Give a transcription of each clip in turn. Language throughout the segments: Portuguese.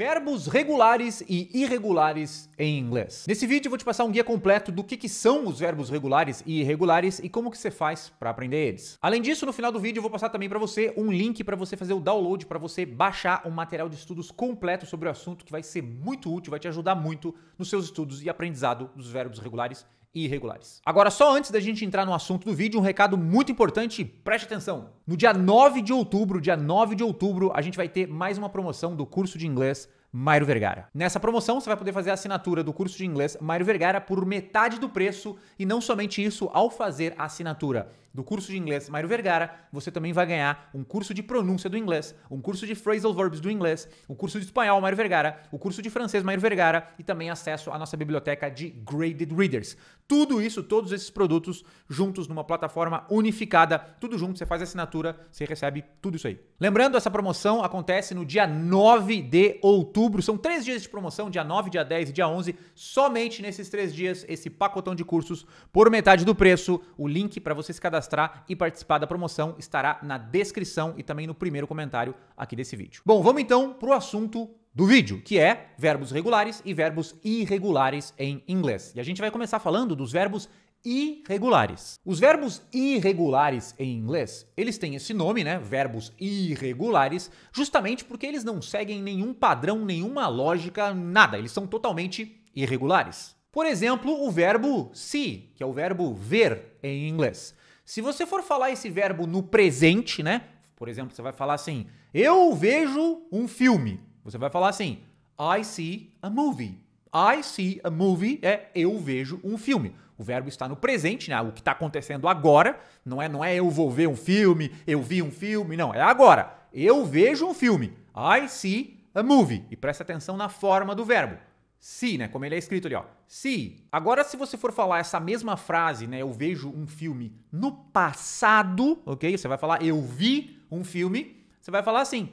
Verbos regulares e irregulares em inglês. Nesse vídeo eu vou te passar um guia completo do que, que são os verbos regulares e irregulares e como que você faz para aprender eles. Além disso, no final do vídeo eu vou passar também para você um link para você fazer o download para você baixar um material de estudos completo sobre o assunto que vai ser muito útil, vai te ajudar muito nos seus estudos e aprendizado dos verbos regulares e irregulares. Agora, só antes da gente entrar no assunto do vídeo, um recado muito importante, preste atenção. No dia 9 de outubro, dia 9 de outubro, a gente vai ter mais uma promoção do curso de inglês Mairo Vergara. Nessa promoção, você vai poder fazer a assinatura do curso de inglês Mairo Vergara por metade do preço e não somente isso, ao fazer a assinatura do curso de inglês Mairo Vergara, você também vai ganhar um curso de pronúncia do inglês, um curso de phrasal verbs do inglês, o um curso de espanhol Mairo Vergara, o um curso de francês Mairo Vergara e também acesso à nossa biblioteca de graded readers tudo isso, todos esses produtos juntos numa plataforma unificada, tudo junto, você faz assinatura, você recebe tudo isso aí. Lembrando, essa promoção acontece no dia 9 de outubro, são três dias de promoção, dia 9, dia 10 e dia 11, somente nesses três dias, esse pacotão de cursos por metade do preço, o link para você se cadastrar e participar da promoção estará na descrição e também no primeiro comentário aqui desse vídeo. Bom, vamos então para o assunto do vídeo, que é verbos regulares e verbos irregulares em inglês. E a gente vai começar falando dos verbos irregulares. Os verbos irregulares em inglês, eles têm esse nome, né? Verbos irregulares, justamente porque eles não seguem nenhum padrão, nenhuma lógica, nada. Eles são totalmente irregulares. Por exemplo, o verbo see, que é o verbo ver em inglês. Se você for falar esse verbo no presente, né? Por exemplo, você vai falar assim: eu vejo um filme. Você vai falar assim: I see a movie. I see a movie é eu vejo um filme. O verbo está no presente, né? O que está acontecendo agora. Não é, não é eu vou ver um filme, eu vi um filme, não. É agora. Eu vejo um filme. I see a movie. E presta atenção na forma do verbo. See, né? Como ele é escrito ali, ó. See. Agora, se você for falar essa mesma frase, né? Eu vejo um filme no passado, ok? Você vai falar eu vi um filme. Você vai falar assim.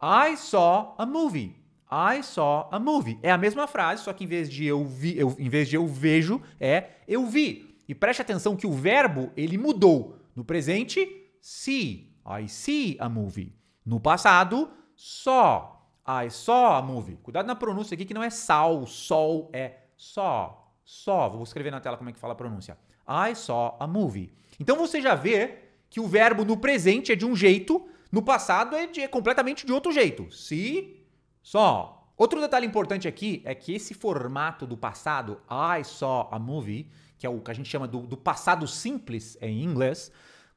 I saw a movie. I saw a movie. É a mesma frase, só que em vez de eu vi, eu, em vez de eu vejo, é eu vi. E preste atenção que o verbo ele mudou. No presente, see. I see a movie. No passado, saw, I saw a movie. Cuidado na pronúncia aqui que não é sal, sol, é só. Só. Vou escrever na tela como é que fala a pronúncia. I saw a movie. Então você já vê que o verbo no presente é de um jeito no passado é, de, é completamente de outro jeito. Se só. Outro detalhe importante aqui é que esse formato do passado, I saw a movie, que é o que a gente chama do, do passado simples em inglês,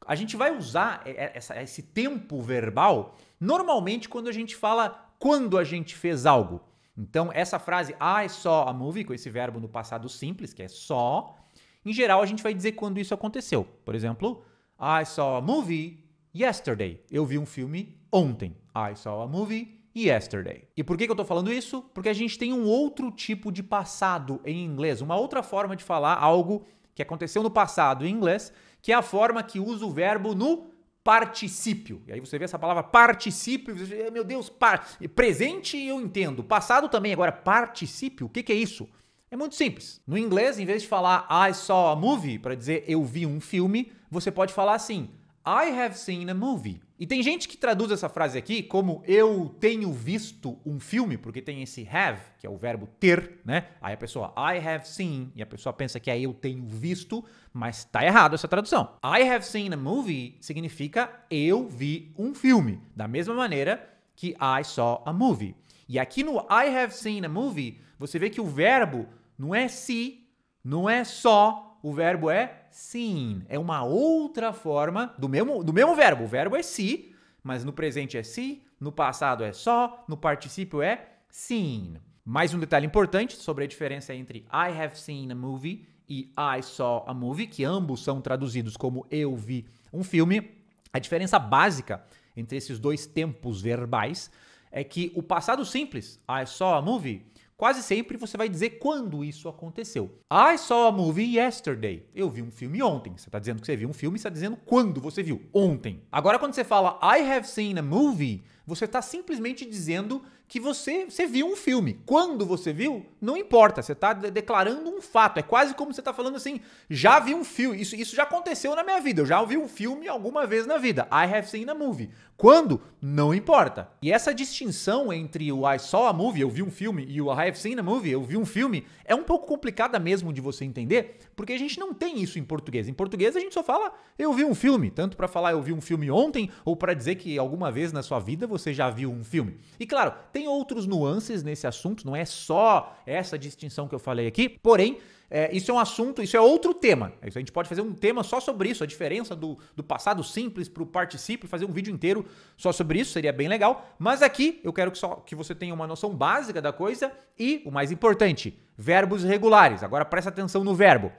a gente vai usar essa, esse tempo verbal normalmente quando a gente fala quando a gente fez algo. Então, essa frase I saw a movie, com esse verbo no passado simples, que é só, em geral a gente vai dizer quando isso aconteceu. Por exemplo, I saw a movie yesterday. Eu vi um filme ontem. I saw a movie yesterday. E por que, eu estou falando isso? Porque a gente tem um outro tipo de passado em inglês, uma outra forma de falar algo que aconteceu no passado em inglês, que é a forma que usa o verbo no particípio. E aí você vê essa palavra particípio, você, diz, eh, meu Deus, par... presente eu entendo, passado também, agora particípio, o que, que é isso? É muito simples. No inglês, em vez de falar I saw a movie, para dizer eu vi um filme, você pode falar assim, I have seen a movie. E tem gente que traduz essa frase aqui como eu tenho visto um filme, porque tem esse have, que é o verbo ter, né? Aí a pessoa I have seen, e a pessoa pensa que é eu tenho visto, mas tá errado essa tradução. I have seen a movie significa eu vi um filme, da mesma maneira que I saw a movie. E aqui no I have seen a movie, você vê que o verbo não é se, si, não é só, o verbo é seen. É uma outra forma do mesmo, do mesmo verbo. O verbo é se, mas no presente é se, no passado é só, no particípio é seen. Mais um detalhe importante sobre a diferença entre I have seen a movie e I saw a movie, que ambos são traduzidos como eu vi um filme. A diferença básica entre esses dois tempos verbais é que o passado simples, I saw a movie, quase sempre você vai dizer quando isso aconteceu. I saw a movie yesterday. Eu vi um filme ontem. Você está dizendo que você viu um filme, está dizendo quando você viu. Ontem. Agora, quando você fala I have seen a movie. Você está simplesmente dizendo que você, você viu um filme. Quando você viu, não importa. Você está declarando um fato. É quase como você está falando assim: já vi um filme. Isso, isso já aconteceu na minha vida. Eu já vi um filme alguma vez na vida. I have seen a movie. Quando? Não importa. E essa distinção entre o I saw a movie, eu vi um filme, e o I have seen a movie, eu vi um filme, é um pouco complicada mesmo de você entender, porque a gente não tem isso em português. Em português a gente só fala eu vi um filme, tanto para falar eu vi um filme ontem ou para dizer que alguma vez na sua vida você já viu um filme. E claro, tem outros nuances nesse assunto, não é só essa distinção que eu falei aqui, porém. É, isso é um assunto, isso é outro tema. É a gente pode fazer um tema só sobre isso, a diferença do, do passado simples para o participe, fazer um vídeo inteiro só sobre isso, seria bem legal. Mas aqui eu quero que, só, que você tenha uma noção básica da coisa e, o mais importante, verbos regulares. Agora presta atenção no verbo.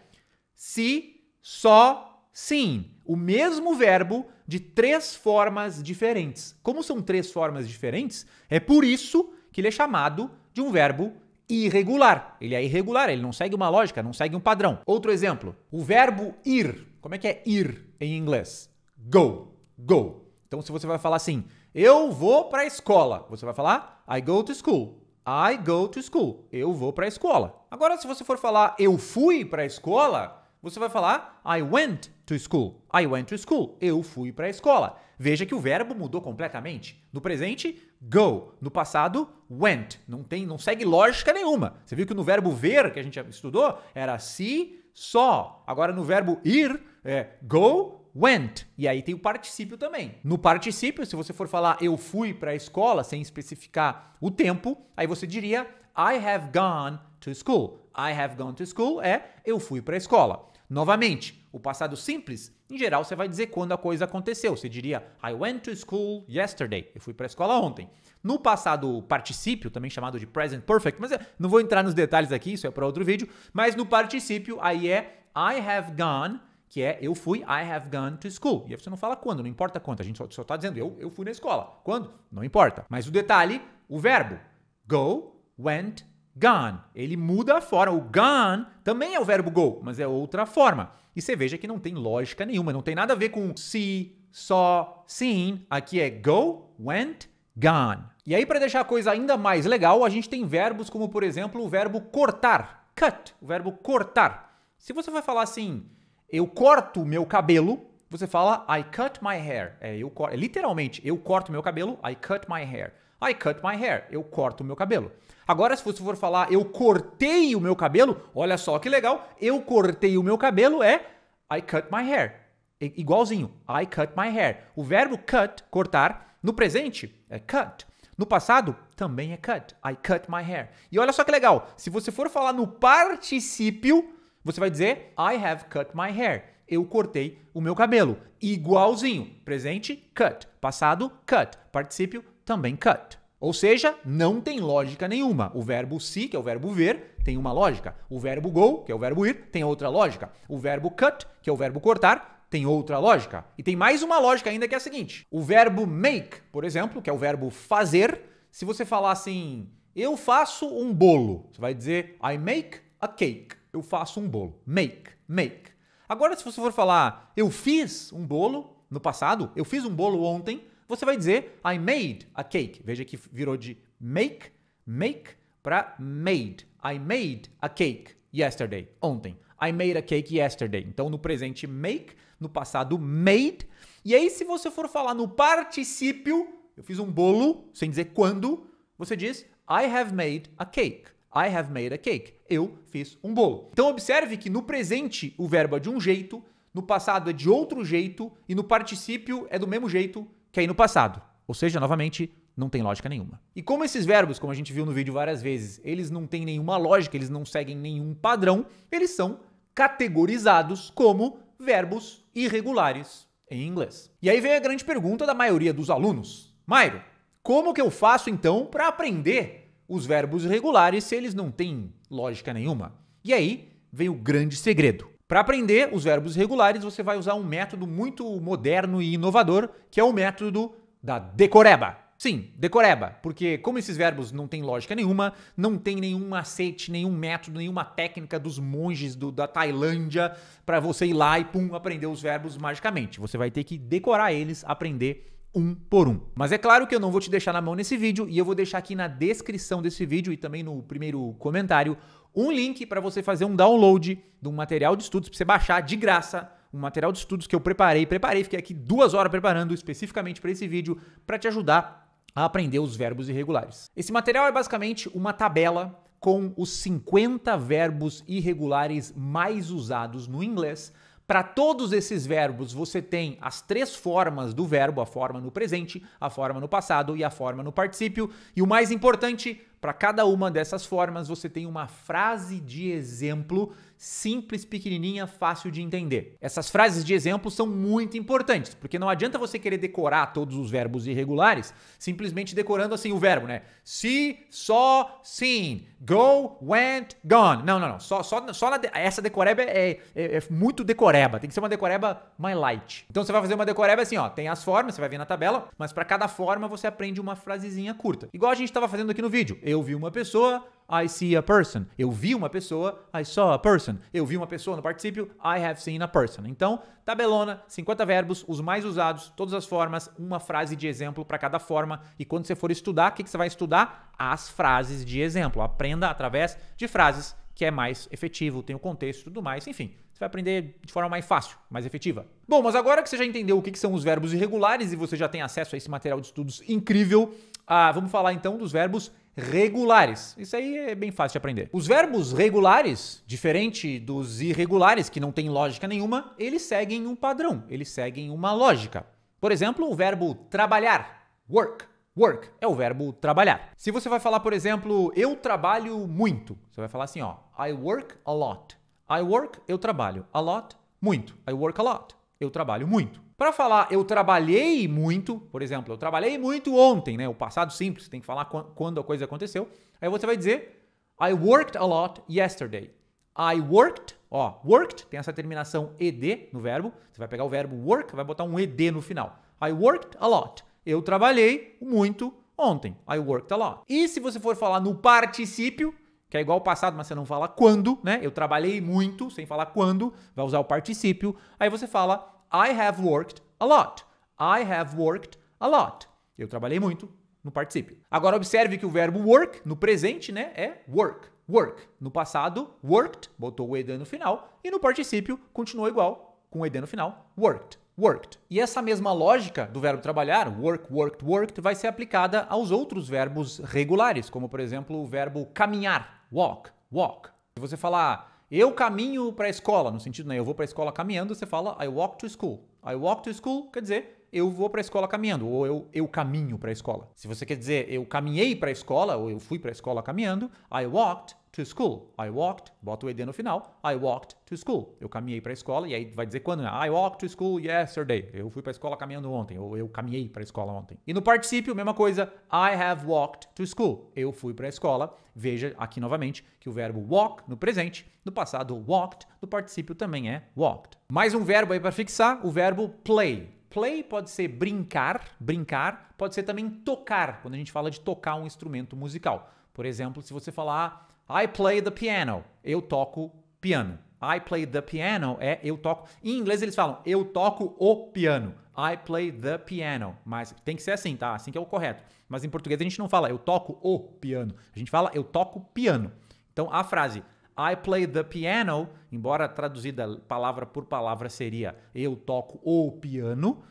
Se, só, Sim, o mesmo verbo de três formas diferentes. Como são três formas diferentes, é por isso que ele é chamado de um verbo irregular. Ele é irregular, ele não segue uma lógica, não segue um padrão. Outro exemplo, o verbo ir. Como é que é ir em inglês? Go, go. Então, se você vai falar assim, eu vou para a escola, você vai falar I go to school. I go to school. Eu vou para a escola. Agora, se você for falar eu fui para a escola, você vai falar I went to school. I went to school. Eu fui para a escola. Veja que o verbo mudou completamente. No presente, go. No passado, went. Não tem, não segue lógica nenhuma. Você viu que no verbo ver que a gente estudou era see, só. Agora no verbo ir é go, went. E aí tem o particípio também. No particípio, se você for falar eu fui para a escola sem especificar o tempo, aí você diria I have gone to school. I have gone to school é eu fui para a escola. Novamente, o passado simples, em geral, você vai dizer quando a coisa aconteceu. Você diria I went to school yesterday. Eu fui para a escola ontem. No passado particípio, também chamado de present perfect, mas não vou entrar nos detalhes aqui, isso é para outro vídeo. Mas no particípio, aí é I have gone que é eu fui, I have gone to school. E aí você não fala quando, não importa quanto, a gente só, está dizendo eu, eu fui na escola. Quando? Não importa. Mas o detalhe, o verbo go, went, gone. Ele muda a forma. O gone também é o verbo go, mas é outra forma. E você veja que não tem lógica nenhuma, não tem nada a ver com see, saw, seen. Aqui é go, went, gone. E aí, para deixar a coisa ainda mais legal, a gente tem verbos como, por exemplo, o verbo cortar, cut, o verbo cortar. Se você vai falar assim, eu corto meu cabelo, você fala I cut my hair. É, eu, é literalmente, eu corto meu cabelo, I cut my hair. I cut my hair. Eu corto o meu cabelo. Agora, se você for falar eu cortei o meu cabelo, olha só que legal. Eu cortei o meu cabelo é I cut my hair. igualzinho. I cut my hair. O verbo cut, cortar, no presente é cut. No passado também é cut. I cut my hair. E olha só que legal. Se você for falar no particípio, você vai dizer I have cut my hair. Eu cortei o meu cabelo. Igualzinho. Presente, cut. Passado, cut. Particípio, também cut. Ou seja, não tem lógica nenhuma. O verbo see, que é o verbo ver, tem uma lógica. O verbo go, que é o verbo ir, tem outra lógica. O verbo cut, que é o verbo cortar, tem outra lógica. E tem mais uma lógica ainda que é a seguinte: o verbo make, por exemplo, que é o verbo fazer, se você falar assim, eu faço um bolo, você vai dizer I make a cake. Eu faço um bolo. Make, make. Agora, se você for falar eu fiz um bolo no passado, eu fiz um bolo ontem, você vai dizer I made a cake. Veja que virou de make, make para made. I made a cake yesterday, ontem. I made a cake yesterday. Então no presente make, no passado made. E aí se você for falar no particípio, eu fiz um bolo, sem dizer quando, você diz I have made a cake. I have made a cake. Eu fiz um bolo. Então observe que no presente o verbo é de um jeito, no passado é de outro jeito e no particípio é do mesmo jeito que aí é no passado. Ou seja, novamente, não tem lógica nenhuma. E como esses verbos, como a gente viu no vídeo várias vezes, eles não têm nenhuma lógica, eles não seguem nenhum padrão, eles são categorizados como verbos irregulares em inglês. E aí vem a grande pergunta da maioria dos alunos. Mairo, como que eu faço então para aprender os verbos irregulares se eles não têm lógica nenhuma? E aí vem o grande segredo. Para aprender os verbos regulares, você vai usar um método muito moderno e inovador, que é o método da decoreba. Sim, decoreba, porque como esses verbos não têm lógica nenhuma, não tem nenhum macete, nenhum método, nenhuma técnica dos monges do, da Tailândia para você ir lá e pum, aprender os verbos magicamente. Você vai ter que decorar eles, aprender um por um. Mas é claro que eu não vou te deixar na mão nesse vídeo e eu vou deixar aqui na descrição desse vídeo e também no primeiro comentário um link para você fazer um download de um material de estudos para você baixar de graça um material de estudos que eu preparei, preparei, fiquei aqui duas horas preparando especificamente para esse vídeo para te ajudar a aprender os verbos irregulares. Esse material é basicamente uma tabela com os 50 verbos irregulares mais usados no inglês. Para todos esses verbos, você tem as três formas do verbo: a forma no presente, a forma no passado e a forma no particípio. E o mais importante, para cada uma dessas formas, você tem uma frase de exemplo simples, pequenininha, fácil de entender. Essas frases de exemplo são muito importantes, porque não adianta você querer decorar todos os verbos irregulares simplesmente decorando assim o verbo, né? Se, saw, seen, go, went, gone. Não, não, não. Só, só, só de... essa decoreba é, é, é, muito decoreba. Tem que ser uma decoreba mais light. Então você vai fazer uma decoreba assim, ó. Tem as formas, você vai ver na tabela, mas para cada forma você aprende uma frasezinha curta. Igual a gente estava fazendo aqui no vídeo. Eu vi uma pessoa, I see a person. Eu vi uma pessoa, I saw a person. Eu vi uma pessoa no particípio, I have seen a person. Então, tabelona, 50 verbos, os mais usados, todas as formas, uma frase de exemplo para cada forma. E quando você for estudar, o que, que você vai estudar? As frases de exemplo. Aprenda através de frases que é mais efetivo, tem o contexto e tudo mais, enfim. Você vai aprender de forma mais fácil, mais efetiva. Bom, mas agora que você já entendeu o que são os verbos irregulares e você já tem acesso a esse material de estudos incrível, ah, vamos falar então dos verbos regulares. Isso aí é bem fácil de aprender. Os verbos regulares, diferente dos irregulares, que não tem lógica nenhuma, eles seguem um padrão, eles seguem uma lógica. Por exemplo, o verbo trabalhar, work. Work é o verbo trabalhar. Se você vai falar, por exemplo, eu trabalho muito, você vai falar assim, ó, I work a lot. I work, eu trabalho. A lot, muito. I work a lot eu trabalho muito. Para falar eu trabalhei muito, por exemplo, eu trabalhei muito ontem, né? O passado simples, tem que falar quando a coisa aconteceu. Aí você vai dizer I worked a lot yesterday. I worked, ó, worked tem essa terminação ed no verbo. Você vai pegar o verbo work, vai botar um ed no final. I worked a lot. Eu trabalhei muito ontem. I worked a lot. E se você for falar no particípio, que é igual ao passado, mas você não fala quando, né? Eu trabalhei muito, sem falar quando, vai usar o particípio. Aí você fala I have worked a lot. I have worked a lot. Eu trabalhei muito no particípio. Agora observe que o verbo work no presente, né, é work, work. No passado, worked, botou o ed no final, e no particípio continuou igual, com o ed no final, worked worked. E essa mesma lógica do verbo trabalhar, work, worked, worked, vai ser aplicada aos outros verbos regulares, como por exemplo o verbo caminhar walk, walk. Se você falar ah, eu caminho para a escola, no sentido, né, eu vou para a escola caminhando, você fala I walk to school. I walk to school quer dizer eu vou para a escola caminhando, ou eu, eu caminho para a escola. Se você quer dizer eu caminhei para a escola, ou eu fui para a escola caminhando, I walked to school. I walked, bota o ed no final. I walked to school. Eu caminhei para a escola e aí vai dizer quando, né? I walked to school yesterday. Eu fui para a escola caminhando ontem, ou eu caminhei para a escola ontem. E no particípio, mesma coisa. I have walked to school. Eu fui para a escola. Veja aqui novamente que o verbo walk no presente, no passado walked, no particípio também é walked. Mais um verbo aí para fixar, o verbo play. Play pode ser brincar, brincar, pode ser também tocar, quando a gente fala de tocar um instrumento musical. Por exemplo, se você falar ah, I play the piano. Eu toco piano. I play the piano é eu toco. Em inglês eles falam eu toco o piano. I play the piano. Mas tem que ser assim, tá? Assim que é o correto. Mas em português a gente não fala eu toco o piano. A gente fala eu toco piano. Então a frase I play the piano, embora traduzida palavra por palavra seria eu toco o piano,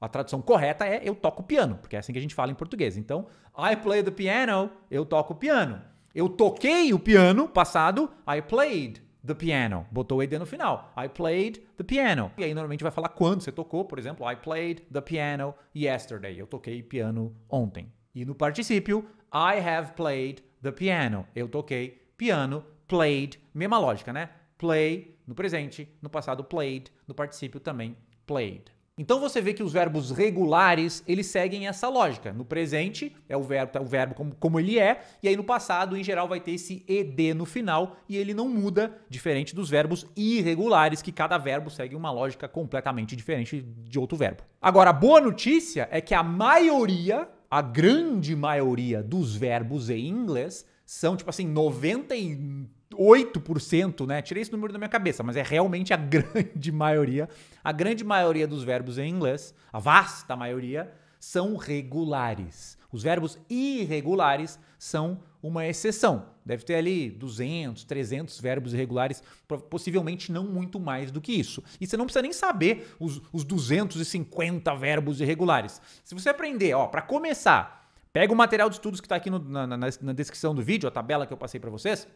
a tradução correta é eu toco piano, porque é assim que a gente fala em português. Então, I play the piano, eu toco piano. Eu toquei o piano passado, I played the piano. Botou o ED no final. I played the piano. E aí normalmente vai falar quando você tocou, por exemplo, I played the piano yesterday. Eu toquei piano ontem. E no particípio, I have played the piano. Eu toquei piano, played, mesma lógica, né? Play no presente, no passado played, no particípio também played. Então você vê que os verbos regulares, eles seguem essa lógica. No presente é o verbo, é o verbo como, como ele é, e aí no passado, em geral, vai ter esse ed no final e ele não muda, diferente dos verbos irregulares, que cada verbo segue uma lógica completamente diferente de outro verbo. Agora, a boa notícia é que a maioria, a grande maioria dos verbos em inglês são tipo assim, 90 8%, né? Tirei esse número da minha cabeça, mas é realmente a grande maioria. A grande maioria dos verbos em inglês, a vasta maioria, são regulares. Os verbos irregulares são uma exceção. Deve ter ali 200, 300 verbos irregulares, possivelmente não muito mais do que isso. E você não precisa nem saber os, os 250 verbos irregulares. Se você aprender, ó, para começar, pega o material de estudos que está aqui no, na, na, na descrição do vídeo, a tabela que eu passei para vocês.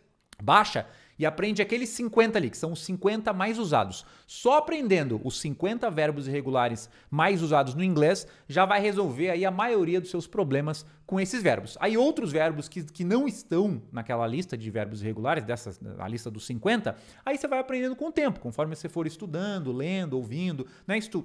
Baixa e aprende aqueles 50 ali, que são os 50 mais usados. Só aprendendo os 50 verbos irregulares mais usados no inglês, já vai resolver aí a maioria dos seus problemas com esses verbos. Aí outros verbos que, que não estão naquela lista de verbos irregulares, dessa a lista dos 50, aí você vai aprendendo com o tempo, conforme você for estudando, lendo, ouvindo, né? Estu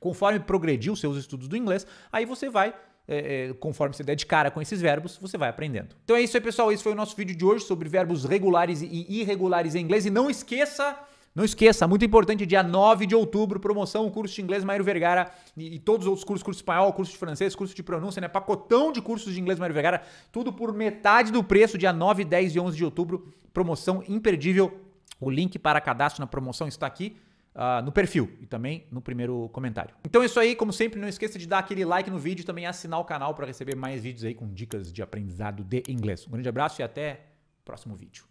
conforme progrediu seus estudos do inglês, aí você vai é, é, conforme você der de cara com esses verbos, você vai aprendendo. Então é isso aí, pessoal. Esse foi o nosso vídeo de hoje sobre verbos regulares e irregulares em inglês. E não esqueça. Não esqueça, muito importante, dia 9 de outubro, promoção, curso de inglês Mário Vergara e, e, todos os outros cursos, curso espanhol, curso de francês, curso de pronúncia, né? Pacotão de cursos de inglês Mário Vergara, tudo por metade do preço, dia 9, 10 e 11 de outubro, promoção imperdível. O link para cadastro na promoção está aqui. Uh, no perfil e também no primeiro comentário. Então é isso aí, como sempre, não esqueça de dar aquele like no vídeo e também assinar o canal para receber mais vídeos aí com dicas de aprendizado de inglês. Um grande abraço e até o próximo vídeo.